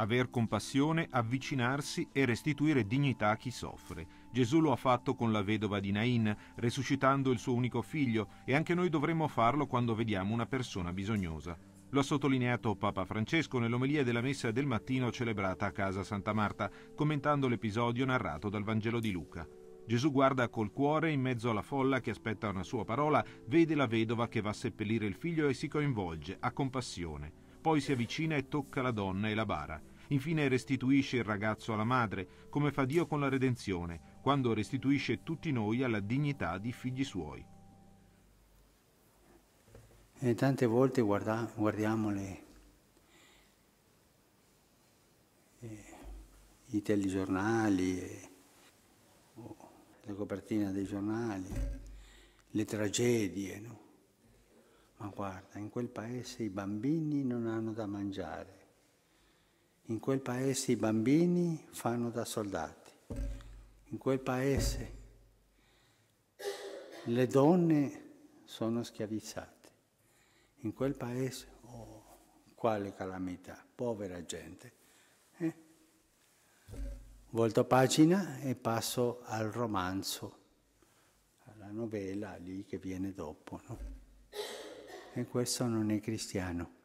aver compassione, avvicinarsi e restituire dignità a chi soffre. Gesù lo ha fatto con la vedova di Nain, resuscitando il suo unico figlio, e anche noi dovremmo farlo quando vediamo una persona bisognosa. Lo ha sottolineato Papa Francesco nell'omelia della messa del mattino celebrata a casa Santa Marta, commentando l'episodio narrato dal Vangelo di Luca. Gesù guarda col cuore in mezzo alla folla che aspetta una sua parola, vede la vedova che va a seppellire il figlio e si coinvolge, ha compassione. Poi si avvicina e tocca la donna e la bara. Infine restituisce il ragazzo alla madre, come fa Dio con la redenzione, quando restituisce tutti noi alla dignità di figli suoi. E tante volte guarda, guardiamo le, eh, i telegiornali, eh, oh, la copertina dei giornali, le tragedie, no? Ma guarda, in quel paese i bambini non hanno da mangiare in quel paese i bambini fanno da soldati, in quel paese le donne sono schiavizzate, in quel paese, oh, quale calamità, povera gente. Eh? Volto pagina e passo al romanzo, alla novella lì che viene dopo. No? E questo non è cristiano.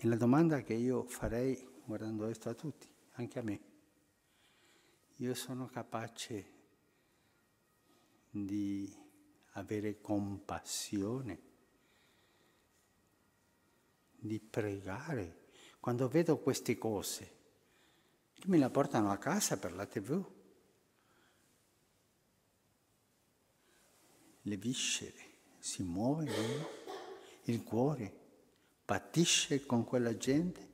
E la domanda che io farei guardando questo a tutti, anche a me. Io sono capace di avere compassione, di pregare. Quando vedo queste cose, che me la portano a casa per la tv, le viscere si muovono, il cuore patisce con quella gente?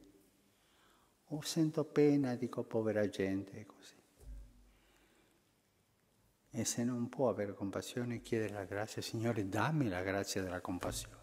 O sento pena, dico povera gente così. E se non può avere compassione, chiede la grazia, Signore, dammi la grazia della compassione.